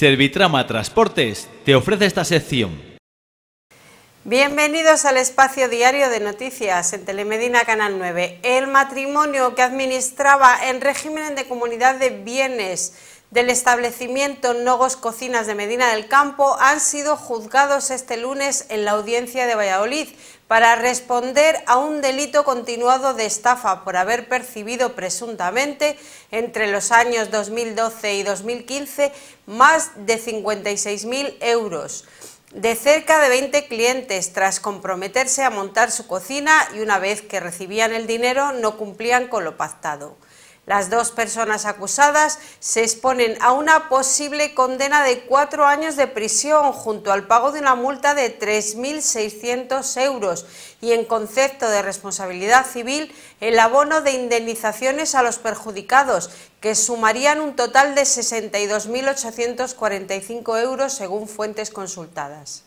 Servitrama Transportes te ofrece esta sección. Bienvenidos al espacio diario de noticias en Telemedina Canal 9. El matrimonio que administraba en régimen de comunidad de bienes del establecimiento Nogos Cocinas de Medina del Campo han sido juzgados este lunes en la audiencia de Valladolid para responder a un delito continuado de estafa por haber percibido presuntamente entre los años 2012 y 2015 más de 56.000 euros de cerca de 20 clientes tras comprometerse a montar su cocina y una vez que recibían el dinero no cumplían con lo pactado. Las dos personas acusadas se exponen a una posible condena de cuatro años de prisión junto al pago de una multa de 3.600 euros y en concepto de responsabilidad civil el abono de indemnizaciones a los perjudicados, que sumarían un total de 62.845 euros según fuentes consultadas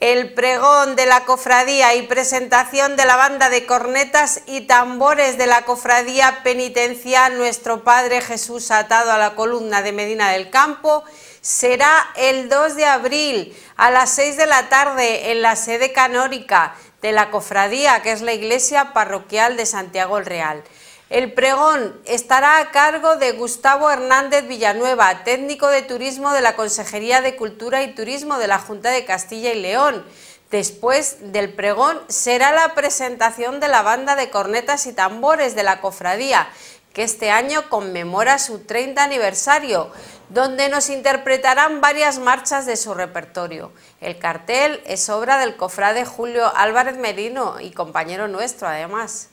el pregón de la cofradía y presentación de la banda de cornetas y tambores de la cofradía penitencial Nuestro Padre Jesús atado a la columna de Medina del Campo será el 2 de abril a las 6 de la tarde en la sede canónica de la cofradía, que es la iglesia parroquial de Santiago el Real. El pregón estará a cargo de Gustavo Hernández Villanueva, técnico de turismo de la Consejería de Cultura y Turismo de la Junta de Castilla y León. Después del pregón será la presentación de la banda de cornetas y tambores de la cofradía, que este año conmemora su 30 aniversario, donde nos interpretarán varias marchas de su repertorio. El cartel es obra del cofrade Julio Álvarez Merino y compañero nuestro además.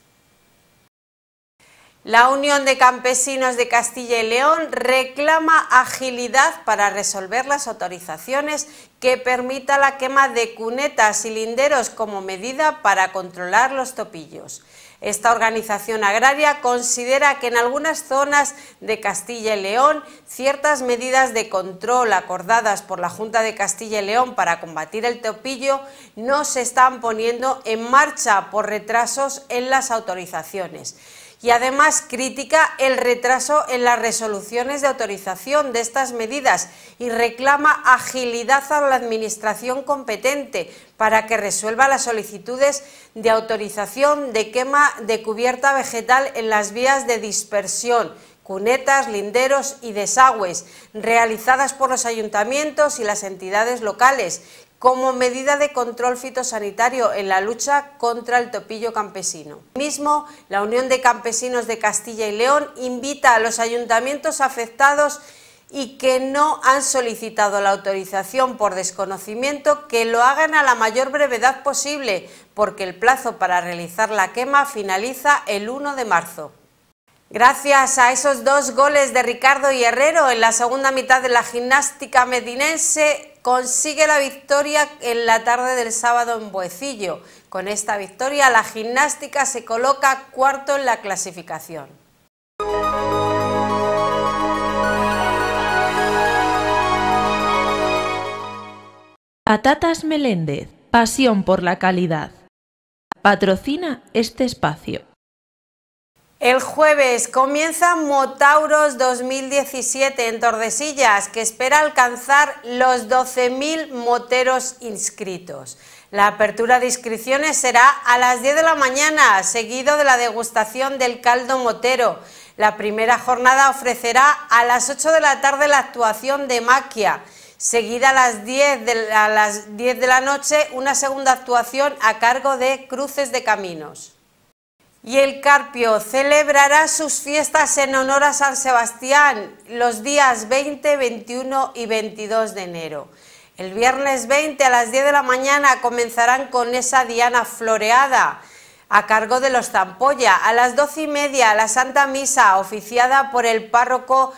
La Unión de Campesinos de Castilla y León reclama agilidad para resolver las autorizaciones que permita la quema de cunetas y linderos como medida para controlar los topillos. Esta organización agraria considera que en algunas zonas de Castilla y León ciertas medidas de control acordadas por la Junta de Castilla y León para combatir el topillo no se están poniendo en marcha por retrasos en las autorizaciones y además critica el retraso en las resoluciones de autorización de estas medidas y reclama agilidad a la Administración competente para que resuelva las solicitudes de autorización de quema de cubierta vegetal en las vías de dispersión cunetas, linderos y desagües realizadas por los ayuntamientos y las entidades locales como medida de control fitosanitario en la lucha contra el topillo campesino. Mismo, la Unión de Campesinos de Castilla y León invita a los ayuntamientos afectados y que no han solicitado la autorización por desconocimiento que lo hagan a la mayor brevedad posible, porque el plazo para realizar la quema finaliza el 1 de marzo. Gracias a esos dos goles de Ricardo y Herrero en la segunda mitad de la gimnástica medinense, consigue la victoria en la tarde del sábado en Buecillo. Con esta victoria la gimnástica se coloca cuarto en la clasificación. Patatas Meléndez, pasión por la calidad. Patrocina este espacio. El jueves comienza Motauros 2017 en Tordesillas, que espera alcanzar los 12.000 moteros inscritos. La apertura de inscripciones será a las 10 de la mañana, seguido de la degustación del caldo motero. La primera jornada ofrecerá a las 8 de la tarde la actuación de Maquia, seguida a las 10 de, de la noche una segunda actuación a cargo de Cruces de Caminos. Y el Carpio celebrará sus fiestas en honor a San Sebastián los días 20, 21 y 22 de enero. El viernes 20 a las 10 de la mañana comenzarán con esa diana floreada a cargo de los Zampolla. A las 12 y media la Santa Misa oficiada por el párroco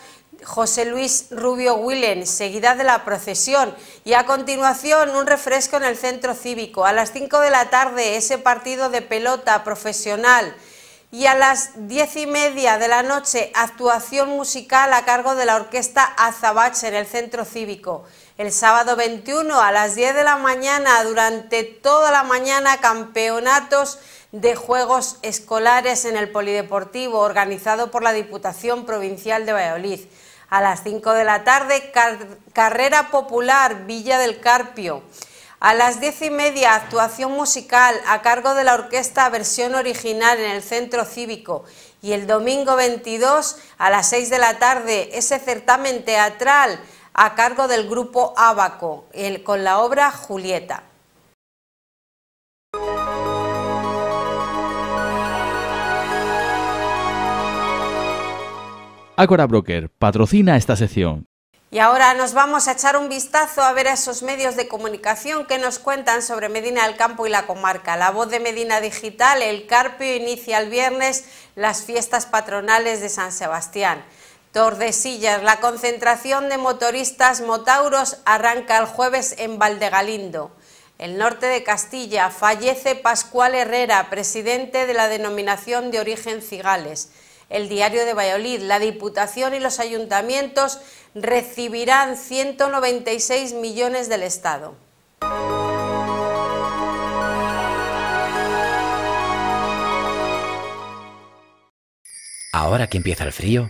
José Luis Rubio Willen, seguida de la procesión y a continuación un refresco en el centro cívico. A las 5 de la tarde ese partido de pelota profesional y a las 10 y media de la noche actuación musical a cargo de la orquesta Azabache en el centro cívico. El sábado 21 a las 10 de la mañana, durante toda la mañana, campeonatos de Juegos Escolares en el Polideportivo, organizado por la Diputación Provincial de Valladolid. A las 5 de la tarde, carrera popular Villa del Carpio. A las diez y media, actuación musical a cargo de la orquesta Versión Original en el Centro Cívico. Y el domingo 22, a las 6 de la tarde, ese certamen teatral a cargo del grupo Abaco, con la obra Julieta. Ácora Broker patrocina esta sección. Y ahora nos vamos a echar un vistazo a ver a esos medios de comunicación que nos cuentan sobre Medina del Campo y la comarca. La voz de Medina Digital, el Carpio, inicia el viernes las fiestas patronales de San Sebastián. Tordesillas, la concentración de motoristas motauros arranca el jueves en Valdegalindo. El norte de Castilla, fallece Pascual Herrera, presidente de la denominación de origen Cigales el Diario de Valladolid. La Diputación y los ayuntamientos recibirán 196 millones del Estado. Ahora que empieza el frío,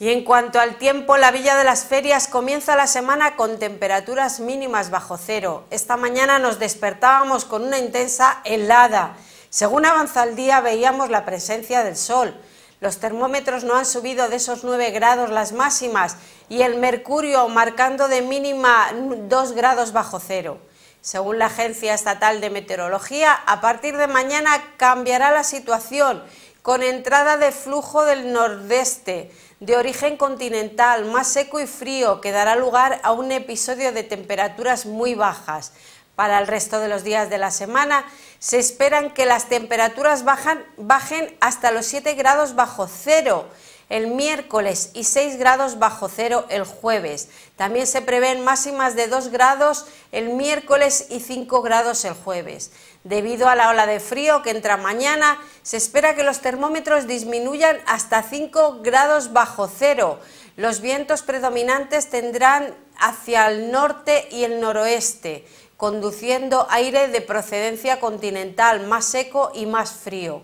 Y en cuanto al tiempo, la Villa de las Ferias comienza la semana con temperaturas mínimas bajo cero. Esta mañana nos despertábamos con una intensa helada. Según avanza el día veíamos la presencia del sol. Los termómetros no han subido de esos 9 grados las máximas y el mercurio marcando de mínima 2 grados bajo cero. Según la Agencia Estatal de Meteorología, a partir de mañana cambiará la situación con entrada de flujo del nordeste, de origen continental, más seco y frío, que dará lugar a un episodio de temperaturas muy bajas. Para el resto de los días de la semana se esperan que las temperaturas bajen hasta los 7 grados bajo cero el miércoles y 6 grados bajo cero el jueves. También se prevén máximas de 2 grados el miércoles y 5 grados el jueves. Debido a la ola de frío que entra mañana, se espera que los termómetros disminuyan hasta 5 grados bajo cero. Los vientos predominantes tendrán hacia el norte y el noroeste, conduciendo aire de procedencia continental más seco y más frío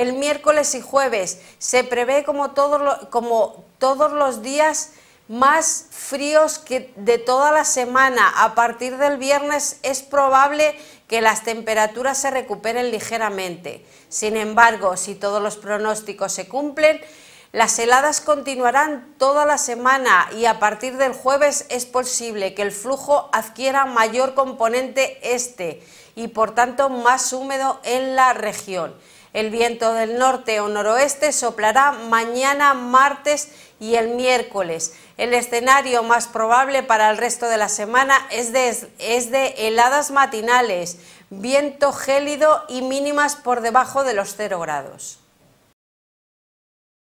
el miércoles y jueves. Se prevé como, todos los días más fríos que de toda la semana. A partir del viernes es probable que las temperaturas se recuperen ligeramente. Sin embargo, si todos los pronósticos se cumplen, las heladas continuarán toda la semana y a partir del jueves es posible que el flujo adquiera mayor componente este y por tanto más húmedo en la región. El viento del norte o noroeste soplará mañana martes y el miércoles. El escenario más probable para el resto de la semana es de, heladas matinales, viento gélido y mínimas por debajo de los 0 grados.